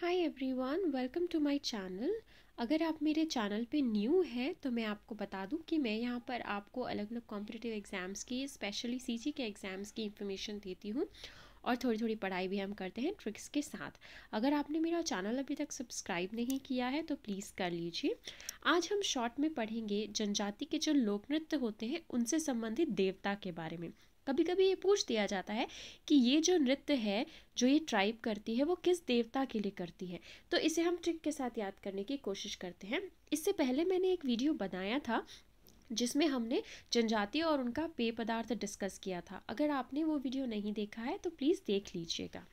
hi everyone welcome to my channel अगर आप मेरे चैनल पे न्यू हैं तो मैं आपको बता दूं कि मैं यहाँ पर आपको अलग अलग कॉम्पिटेटिव एग्ज़ाम्स की स्पेशली सीजी के एग्ज़ाम्स की इन्फॉर्मेशन देती हूँ और थोड़ी थोड़ी पढ़ाई भी हम करते हैं ट्रिक्स के साथ अगर आपने मेरा चैनल अभी तक सब्सक्राइब नहीं किया है तो प्लीज़ कर लीजिए आज हम शॉर्ट में पढ़ेंगे जनजाति के जो लोक नृत्य होते हैं उनसे संबंधित देवता के बारे में कभी कभी ये पूछ दिया जाता है कि ये जो नृत्य है जो ये ट्राइब करती है वो किस देवता के लिए करती है तो इसे हम ट्रिक के साथ याद करने की कोशिश करते हैं इससे पहले मैंने एक वीडियो बनाया था जिसमें हमने जनजाति और उनका पेय पदार्थ डिस्कस किया था अगर आपने वो वीडियो नहीं देखा है तो प्लीज़ देख लीजिएगा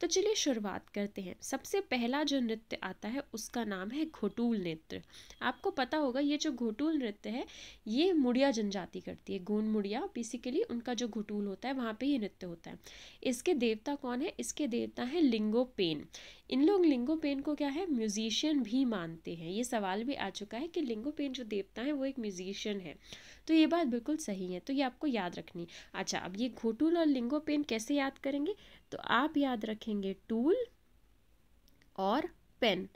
तो चलिए शुरुआत करते हैं सबसे पहला जो नृत्य आता है उसका नाम है घोटूल नृत्य आपको पता होगा ये जो घोटूल नृत्य है ये मुड़िया जनजाति करती है गोन मुड़िया बेसिकली उनका जो घोटूल होता है वहाँ पर ये नृत्य होता है इसके देवता कौन है इसके देवता हैं लिंगोपेन इन लोग लिंगोपेन को क्या है म्यूजिशियन भी मानते हैं ये सवाल भी आ चुका है कि लिंगोपेन जो देवता है वो एक म्यूजिशियन है तो ये बात बिल्कुल सही है तो ये आपको याद रखनी अच्छा अब ये घोटूल और लिंगोपेन कैसे याद करेंगे तो आप याद रखेंगे टूल और पेन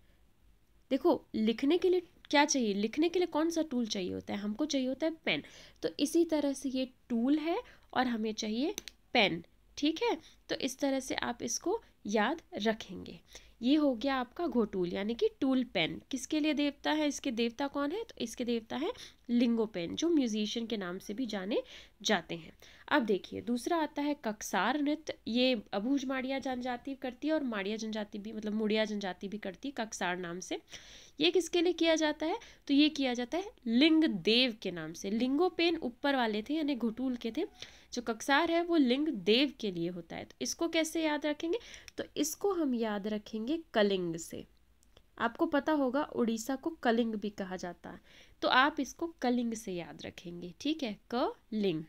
देखो लिखने के लिए क्या चाहिए लिखने के लिए कौन सा टूल चाहिए होता है हमको चाहिए होता है पेन तो इसी तरह से ये टूल है और हमें चाहिए पेन ठीक है तो इस तरह से आप इसको याद रखेंगे ये हो गया आपका घोटूल यानी कि टूल पेन किसके लिए देवता है इसके देवता कौन है तो इसके देवता है लिंगो पेन जो म्यूजिशियन के नाम से भी जाने जाते हैं अब देखिए दूसरा आता है कक्सार नृत्य ये अभूज माड़िया जनजाति करती है और माड़िया जनजाति भी मतलब मुड़िया जनजाति भी करती है कक्सार नाम से ये किसके लिए किया जाता है तो ये किया जाता है लिंग देव के नाम से लिंगो पेन ऊपर वाले थे यानी घोटूल के थे जो ककसार है वो लिंग देव के लिए होता है तो इसको कैसे याद रखेंगे तो इसको हम याद रखेंगे कलिंग से आपको पता होगा उड़ीसा को कलिंग भी कहा जाता है तो आप इसको कलिंग से याद रखेंगे ठीक है क लिंग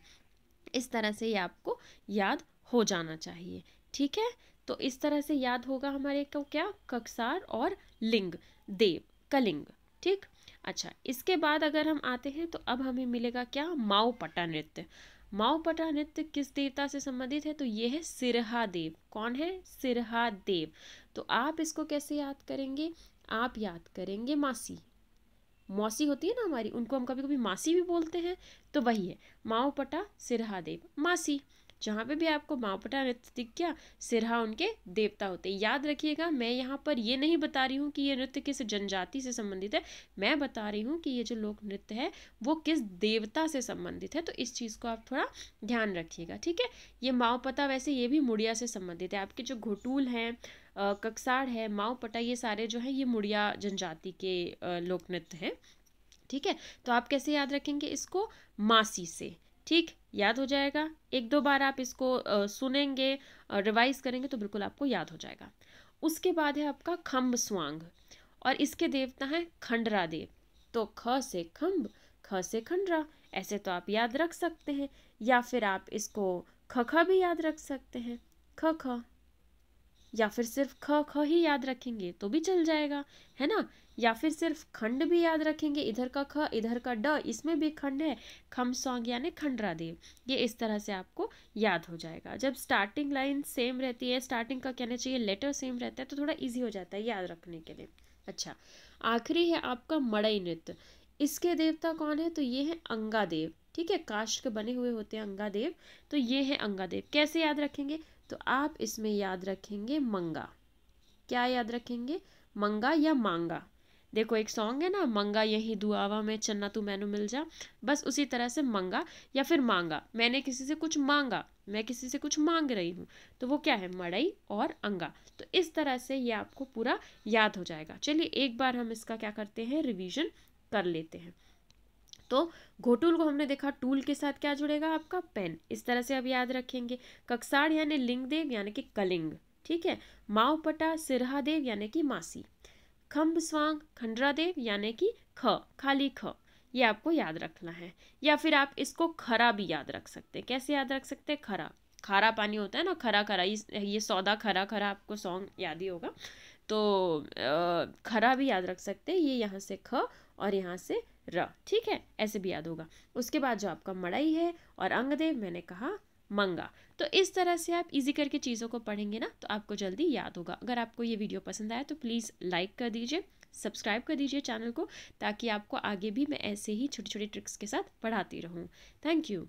इस तरह से ये आपको याद हो जाना चाहिए ठीक है तो इस तरह से याद होगा हमारे को क्या ककसार और लिंग देव कलिंग ठीक अच्छा इसके बाद अगर हम आते हैं तो अब हमें मिलेगा क्या माओ नृत्य माओपटा नृत्य किस देवता से संबंधित है तो ये है सिरहा देव कौन है सिरहा देव तो आप इसको कैसे याद करेंगे आप याद करेंगे मासी मौसी होती है ना हमारी उनको हम कभी कभी मासी भी बोलते हैं तो वही है माओपटा सिरहा देव मासी जहाँ पे भी आपको मापटा नृत्य दिख गया सिरहा उनके देवता होते याद रखिएगा मैं यहाँ पर ये नहीं बता रही हूँ कि ये नृत्य किस जनजाति से संबंधित है मैं बता रही हूँ कि ये जो लोक नृत्य है वो किस देवता से संबंधित है तो इस चीज़ को आप थोड़ा ध्यान रखिएगा ठीक है ये माओपता वैसे ये भी मुड़िया से संबंधित है आपके जो घोटूल हैं ककसाड़ है माओपटा ये सारे जो है ये मुड़िया जनजाति के लोक नृत्य हैं ठीक है तो आप कैसे याद रखेंगे इसको मासी से ठीक याद हो जाएगा एक दो बार आप इसको सुनेंगे रिवाइज करेंगे तो बिल्कुल आपको याद हो जाएगा उसके बाद है आपका खम्ब स्वांग और इसके देवता हैं खंडरा देव तो ख से खम्ब ख से खंडरा ऐसे तो आप याद रख सकते हैं या फिर आप इसको ख ख भी याद रख सकते हैं ख ख या फिर सिर्फ ख ख ही याद रखेंगे तो भी चल जाएगा है ना या फिर सिर्फ खंड भी याद रखेंगे इधर का ख इधर का ड इसमें भी खंड है खम सॉन्ग यानी खंडरा देव ये इस तरह से आपको याद हो जाएगा जब स्टार्टिंग लाइन सेम रहती है स्टार्टिंग का कहना चाहिए लेटर सेम रहता है तो थोड़ा ईजी हो जाता है याद रखने के लिए अच्छा आखिरी है आपका मड़ई नृत्य इसके देवता कौन है तो ये है अंगा देव ठीक है काश के बने हुए होते हैं अंगा देव तो ये है अंगा देव कैसे याद रखेंगे तो आप इसमें याद रखेंगे मंगा क्या याद रखेंगे मंगा या मांगा देखो एक सॉन्ग है ना मंगा यही दुआवा में चन्ना तू मैनू मिल जा बस उसी तरह से मंगा या फिर मांगा मैंने किसी से कुछ मांगा मैं किसी से कुछ मांग रही हूँ तो वो क्या है मड़ई और अंगा तो इस तरह से ये आपको पूरा याद हो जाएगा चलिए एक बार हम इसका क्या करते हैं रिविजन कर लेते हैं तो घोटूल को हमने देखा टूल के साथ क्या जुड़ेगा आपका पेन इस तरह से अब याद रखेंगे कक्साड़ यानी लिंगदेव यानी कि कलिंग ठीक है माओपटा सिरहादेव यानी कि मासी खम्भ स्वांग खंडरा देव यानी कि ख खाली ख ये आपको याद रखना है या फिर आप इसको खरा भी याद रख सकते हैं कैसे याद रख सकते हैं खरा खारा पानी होता है ना खरा खरा ये सौदा खरा खरा आपको सॉन्ग याद ही होगा तो खरा भी याद रख सकते हैं ये यहाँ से ख और यहाँ से र ठीक है ऐसे भी याद होगा उसके बाद जो आपका मड़ई है और अंगदेव मैंने कहा मंगा तो इस तरह से आप इजी करके चीज़ों को पढ़ेंगे ना तो आपको जल्दी याद होगा अगर आपको ये वीडियो पसंद आया तो प्लीज़ लाइक कर दीजिए सब्सक्राइब कर दीजिए चैनल को ताकि आपको आगे भी मैं ऐसे ही छोटे छोटे ट्रिक्स के साथ पढ़ाती रहूँ थैंक यू